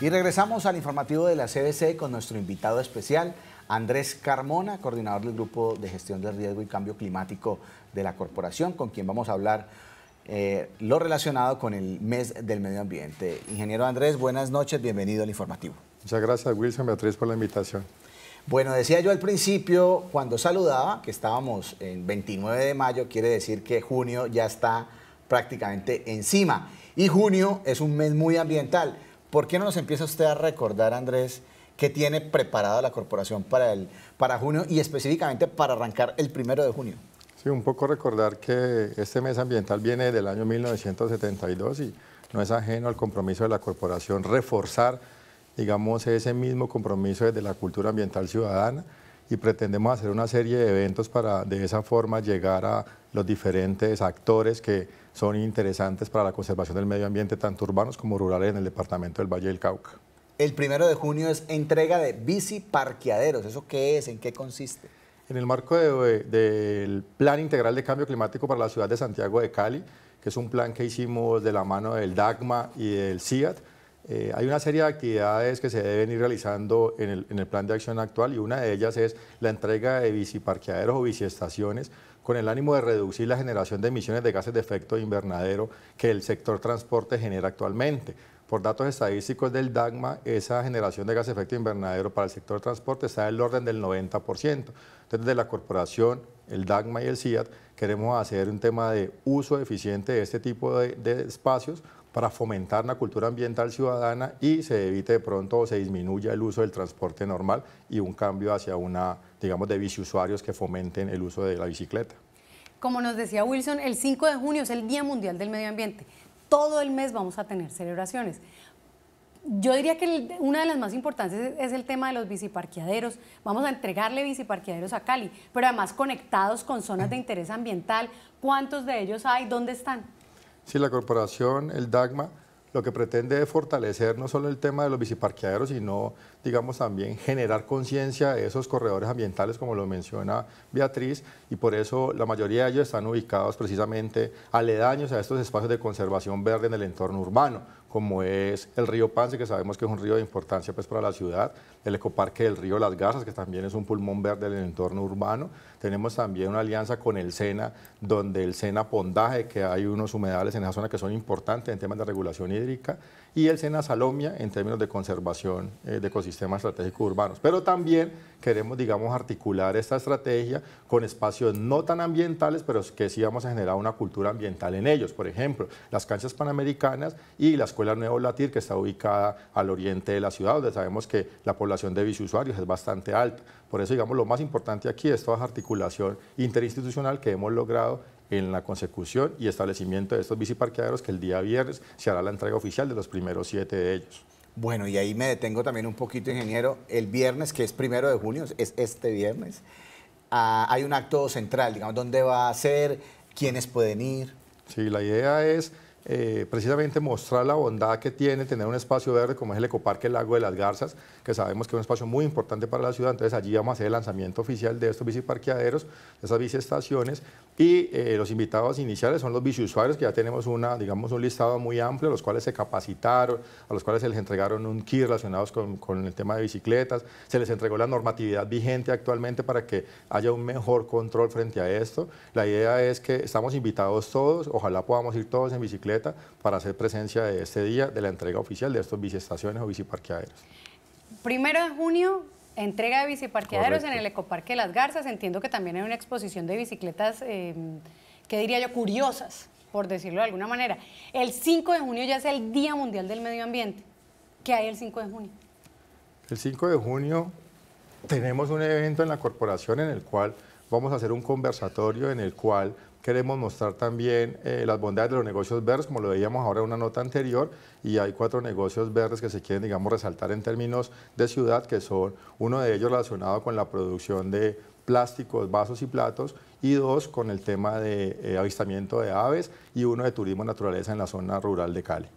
Y regresamos al informativo de la CBC con nuestro invitado especial, Andrés Carmona, coordinador del Grupo de Gestión del Riesgo y Cambio Climático de la Corporación, con quien vamos a hablar eh, lo relacionado con el mes del medio ambiente. Ingeniero Andrés, buenas noches, bienvenido al informativo. Muchas gracias, Wilson Beatriz, por la invitación. Bueno, decía yo al principio, cuando saludaba, que estábamos en 29 de mayo, quiere decir que junio ya está prácticamente encima. Y junio es un mes muy ambiental. ¿Por qué no nos empieza usted a recordar, Andrés, qué tiene preparada la corporación para, para junio y específicamente para arrancar el primero de junio? Sí, un poco recordar que este mes ambiental viene del año 1972 y no es ajeno al compromiso de la corporación reforzar, digamos, ese mismo compromiso desde la cultura ambiental ciudadana y pretendemos hacer una serie de eventos para de esa forma llegar a los diferentes actores que son interesantes para la conservación del medio ambiente, tanto urbanos como rurales en el departamento del Valle del Cauca. El primero de junio es entrega de bici parqueaderos. ¿Eso qué es? ¿En qué consiste? En el marco del Plan Integral de Cambio Climático para la ciudad de Santiago de Cali, que es un plan que hicimos de la mano del DAGMA y del CIAT, eh, hay una serie de actividades que se deben ir realizando en el, plan de acción actual y una de ellas es la entrega de biciparqueaderos o biciestaciones con el ánimo de reducir la generación de emisiones de gases de efecto invernadero que el sector transporte genera actualmente. Por datos estadísticos del DAGMA, esa generación de gases de efecto invernadero para el sector transporte está en el orden del 90%. Entonces, desde la corporación, el DAGMA y el CIAT queremos hacer un tema de uso eficiente de este tipo de espacios para fomentar la cultura ambiental ciudadana y se evite de pronto o se disminuya el uso del transporte normal y un cambio hacia una, digamos, de biciusuarios que fomenten el uso de la bicicleta. Como nos decía Wilson, el 5 de junio es el Día Mundial del Medio Ambiente. Todo el mes vamos a tener celebraciones. Yo diría que una de las más importantes es el tema de los biciparqueaderos. Vamos a entregarle biciparqueaderos a Cali, pero además conectados con zonas de interés ambiental. ¿Cuántos de ellos hay? ¿Dónde están? Sí, la corporación, el DAGMA, lo que pretende es fortalecer no solo el tema de los biciparqueaderos, sino digamos, también generar conciencia de esos corredores ambientales, como lo menciona Beatriz, y por eso la mayoría de ellos están ubicados precisamente aledaños a estos espacios de conservación verde en el entorno urbano, como es el río Pance, que sabemos que es un río de importancia pues, para la ciudad, el ecoparque del río Las Garzas, que también es un pulmón verde en el entorno urbano. Tenemos también una alianza con el SENA, donde el SENA Pondaje, que hay unos humedales en esa zona que son importantes en temas de regulación hídrica, y el SENA Salomia en términos de conservación eh, de ecosistemas sistemas estratégicos urbanos. Pero también queremos, digamos, articular esta estrategia con espacios no tan ambientales, pero que sí vamos a generar una cultura ambiental en ellos. Por ejemplo, las canchas panamericanas y la Escuela Nuevo Latir, que está ubicada al oriente de la ciudad, donde sabemos que la población de biciusuarios es bastante alta. Por eso, digamos, lo más importante aquí es toda esa articulación interinstitucional que hemos logrado en la consecución y establecimiento de estos biciparqueaderos que el día viernes se hará la entrega oficial de los primeros siete de ellos. Bueno, y ahí me detengo también un poquito, ingeniero. El viernes, que es primero de junio, es este viernes, ah, hay un acto central, digamos, ¿dónde va a ser? ¿Quiénes pueden ir? Sí, la idea es eh, precisamente mostrar la bondad que tiene tener un espacio verde como es el Ecoparque Lago de las Garzas, que sabemos que es un espacio muy importante para la ciudad, entonces allí vamos a hacer el lanzamiento oficial de estos biciparqueaderos, de esas biciestaciones, y eh, los invitados iniciales son los biciusuarios, que ya tenemos una, digamos, un listado muy amplio, a los cuales se capacitaron, a los cuales se les entregaron un kit relacionado con el tema de bicicletas, se les entregó la normatividad vigente actualmente para que haya un mejor control frente a esto. La idea es que estamos invitados todos, ojalá podamos ir todos en bicicleta, para hacer presencia de este día de la entrega oficial de estos biciestaciones o biciparqueaderos. Primero de junio, entrega de biciparqueaderos en el Ecoparque de Las Garzas. Entiendo que también hay una exposición de bicicletas, em, que diría yo? Curiosas, por decirlo de alguna manera. El 5 de junio ya es el Día Mundial del Medio Ambiente. ¿Qué hay el 5 de junio? El 5 de junio tenemos un evento en la corporación en el cual vamos a hacer un conversatorio en el cual queremos mostrar también eh, las bondades de los negocios verdes, como lo veíamos ahora en una nota anterior, y hay cuatro negocios verdes que se quieren, digamos, resaltar en términos de ciudad, que son uno de ellos relacionado con la producción de plásticos, vasos y platos, y dos con el tema de eh, avistamiento de aves, y uno de turismo naturaleza en la zona rural de Cali.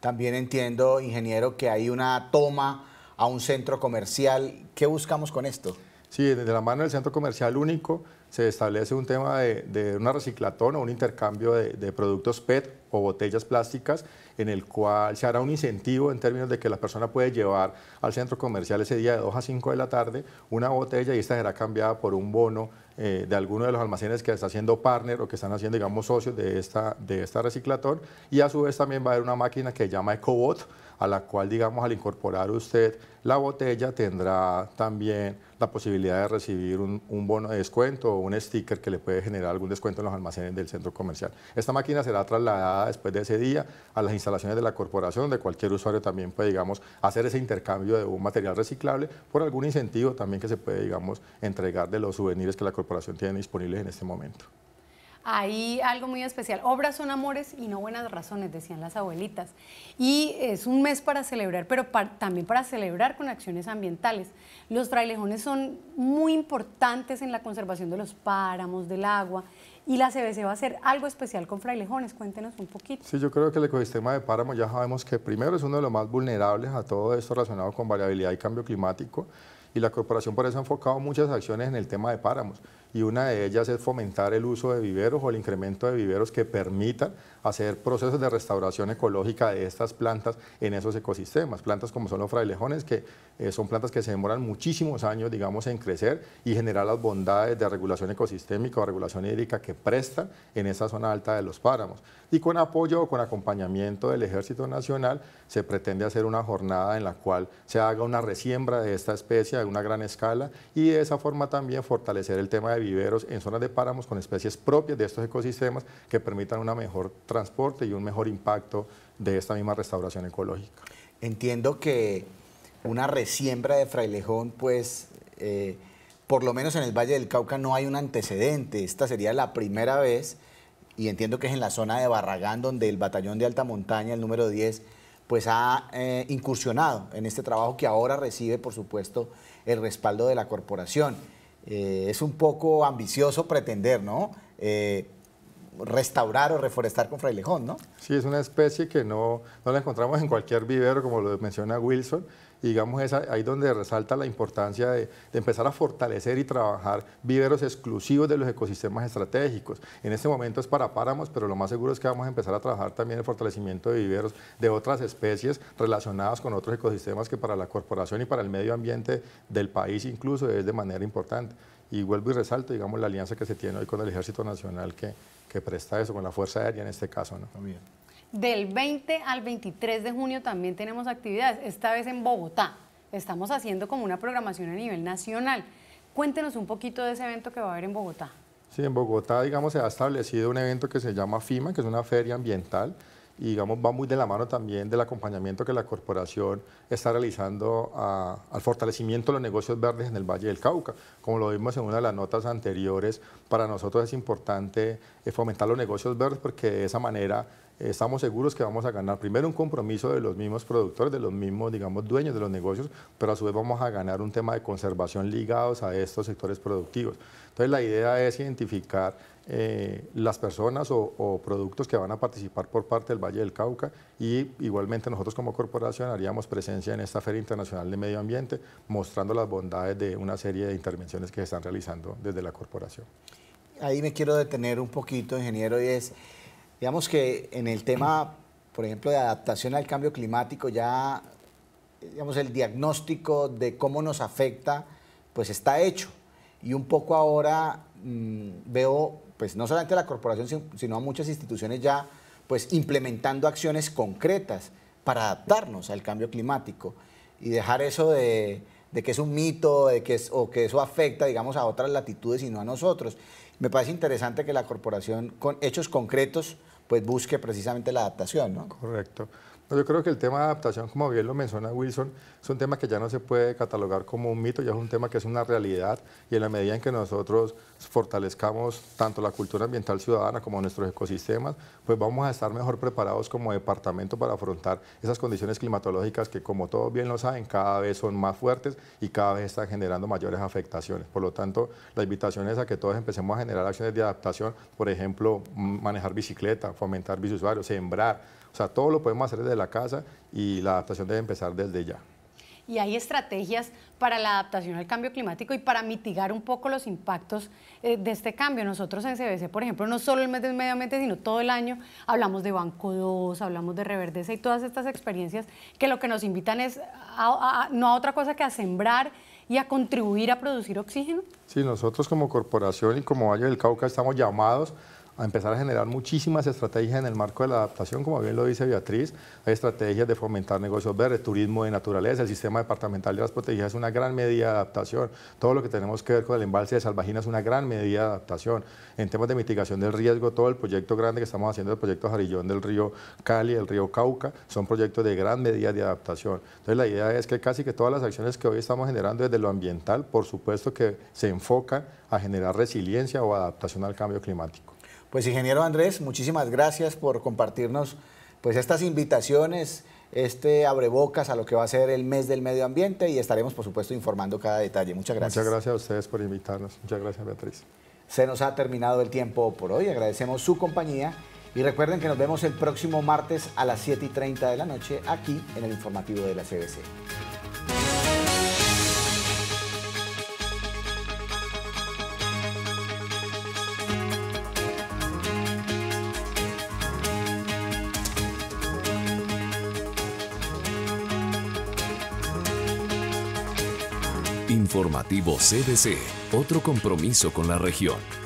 También entiendo, ingeniero, que hay una toma a un centro comercial. ¿Qué buscamos con esto? Sí, desde la mano del Centro Comercial Único se establece un tema de, una reciclatón o un intercambio de, productos PET o botellas plásticas en el cual se hará un incentivo en términos de que la persona puede llevar al centro comercial ese día de 2 a 5 de la tarde una botella y esta será cambiada por un bono eh, de alguno de los almacenes que está haciendo partner o que están haciendo, digamos, socios de de esta reciclatón y a su vez también va a haber una máquina que se llama EcoBot a la cual, digamos, al incorporar usted la botella tendrá también la posibilidad de recibir un, bono de descuento o un sticker que le puede generar algún descuento en los almacenes del centro comercial. Esta máquina será trasladada después de ese día a las instalaciones de la corporación, donde cualquier usuario también puede, digamos, hacer ese intercambio de un material reciclable por algún incentivo también que se puede, digamos, entregar de los souvenirs que la corporación tiene disponibles en este momento hay algo muy especial. Obras son amores y no buenas razones, decían las abuelitas. Y es un mes para celebrar, pero también para celebrar con acciones ambientales. Los frailejones son muy importantes en la conservación de los páramos, del agua. Y la CBC va a hacer algo especial con frailejones. Cuéntenos un poquito. Sí, yo creo que el ecosistema de páramos ya sabemos que primero es uno de los más vulnerables a todo esto relacionado con variabilidad y cambio climático y la corporación por eso ha enfocado muchas acciones en el tema de páramos y una de ellas es fomentar el uso de viveros o el incremento de viveros que permitan hacer procesos de restauración ecológica de estas plantas en esos ecosistemas. Plantas como son los frailejones, que eh, son plantas que se demoran muchísimos años, digamos, en crecer y generar las bondades de regulación ecosistémica o regulación hídrica que prestan en esa zona alta de los páramos. Y con apoyo o con acompañamiento del Ejército Nacional se pretende hacer una jornada en la cual se haga una resiembra de esta especie de una gran escala y de esa forma también fortalecer el tema de viveros en zonas de páramos con especies propias de estos ecosistemas que permitan un mejor transporte y un mejor impacto de esta misma restauración ecológica. Entiendo que una resiembra de frailejón, pues eh, por lo menos en el Valle del Cauca no hay un antecedente, esta sería la primera vez y entiendo que es en la zona de Barragán donde el batallón de alta montaña, el número 10, pues ha eh, incursionado en este trabajo que ahora recibe, por supuesto, el respaldo de la corporación. Eh, es un poco ambicioso pretender, ¿no? Eh, restaurar o reforestar con frailejón, ¿no? Sí, es una especie que no, no la encontramos en cualquier vivero, como lo menciona Wilson, digamos, es ahí donde resalta la importancia de, empezar a fortalecer y trabajar viveros exclusivos de los ecosistemas estratégicos. En este momento es para páramos, pero lo más seguro es que vamos a empezar a trabajar también el fortalecimiento de viveros de otras especies relacionadas con otros ecosistemas que para la corporación y para el medio ambiente del país incluso es de manera importante. Y vuelvo y resalto, digamos, la alianza que se tiene hoy con el Ejército Nacional que, presta eso, con la Fuerza Aérea en este caso. ¿no? Del 20 al 23 de junio también tenemos actividades, esta vez en Bogotá. Estamos haciendo como una programación a nivel nacional. Cuéntenos un poquito de ese evento que va a haber en Bogotá. Sí, en Bogotá, digamos, se ha establecido un evento que se llama FIMA, que es una feria ambiental, y digamos va muy de la mano también del acompañamiento que la corporación está realizando al fortalecimiento de los negocios verdes en el Valle del Cauca. Como lo vimos en una de las notas anteriores, para nosotros es importante eh, fomentar los negocios verdes porque de esa manera estamos seguros que vamos a ganar primero un compromiso de los mismos productores, de los mismos, digamos, dueños de los negocios, pero a su vez vamos a ganar un tema de conservación ligados a estos sectores productivos. Entonces la idea es identificar eh, las personas o, o, productos que van a participar por parte del Valle del Cauca y igualmente nosotros como corporación haríamos presencia en esta Feria Internacional de Medio Ambiente mostrando las bondades de una serie de intervenciones que se están realizando desde la corporación. Ahí me quiero detener un poquito, ingeniero, y es... Digamos que en el tema, por ejemplo, de adaptación al cambio climático, ya digamos, el diagnóstico de cómo nos afecta, pues está hecho. Y un poco ahora mm, veo, pues no solamente a la corporación, sino a muchas instituciones ya, pues implementando acciones concretas para adaptarnos al cambio climático y dejar eso de, que es un mito de que o que eso afecta, digamos, a otras latitudes y no a nosotros. Me parece interesante que la corporación, con hechos concretos, pues busque precisamente la adaptación, ¿no? Correcto. Pues yo creo que el tema de adaptación, como bien lo menciona Wilson, es un tema que ya no se puede catalogar como un mito, ya es un tema que es una realidad y en la medida en que nosotros fortalezcamos tanto la cultura ambiental ciudadana como nuestros ecosistemas, pues vamos a estar mejor preparados como departamento para afrontar esas condiciones climatológicas que, como todos bien lo saben, cada vez son más fuertes y cada vez están generando mayores afectaciones. Por lo tanto, la invitación es a que todos empecemos a generar acciones de adaptación, por ejemplo, manejar bicicleta, fomentar bisusuarios, sembrar, o sea, todo lo podemos hacer desde la casa y la adaptación debe empezar desde ya. Y hay estrategias para la adaptación al cambio climático y para mitigar un poco los impactos eh, de este cambio. Nosotros en CBC, por ejemplo, no solo el mes de medio ambiente, sino todo el año hablamos de Banco 2, hablamos de Reverdeza y todas estas experiencias que lo que nos invitan es no a otra cosa que a sembrar y a contribuir a producir oxígeno. Sí, nosotros como corporación y como Valle del Cauca estamos llamados a empezar a generar muchísimas estrategias en el marco de la adaptación, como bien lo dice Beatriz. estrategias de fomentar negocios verdes, turismo de naturaleza, el sistema departamental de las protegidas es una gran medida de adaptación. Todo lo que tenemos que ver con el embalse de Salvagina es una gran medida de adaptación. En temas de mitigación del riesgo, todo el proyecto grande que estamos haciendo, el proyecto Jarillón del río Cali, el río Cauca, son proyectos de gran medida de adaptación. Entonces la idea es que casi que todas las acciones que hoy estamos generando desde lo ambiental, por supuesto que se enfocan a generar resiliencia o adaptación al cambio climático. Pues ingeniero Andrés, muchísimas gracias por compartirnos pues estas invitaciones, este abrebocas a lo que va a ser el mes del medio ambiente y estaremos por supuesto informando cada detalle. Muchas gracias. Muchas gracias a ustedes por invitarnos. Muchas gracias Beatriz. Se nos ha terminado el tiempo por hoy. Agradecemos su compañía y recuerden que nos vemos el próximo martes a las 7 y 30 de la noche aquí en el informativo de la CBC. Informativo CDC, otro compromiso con la región.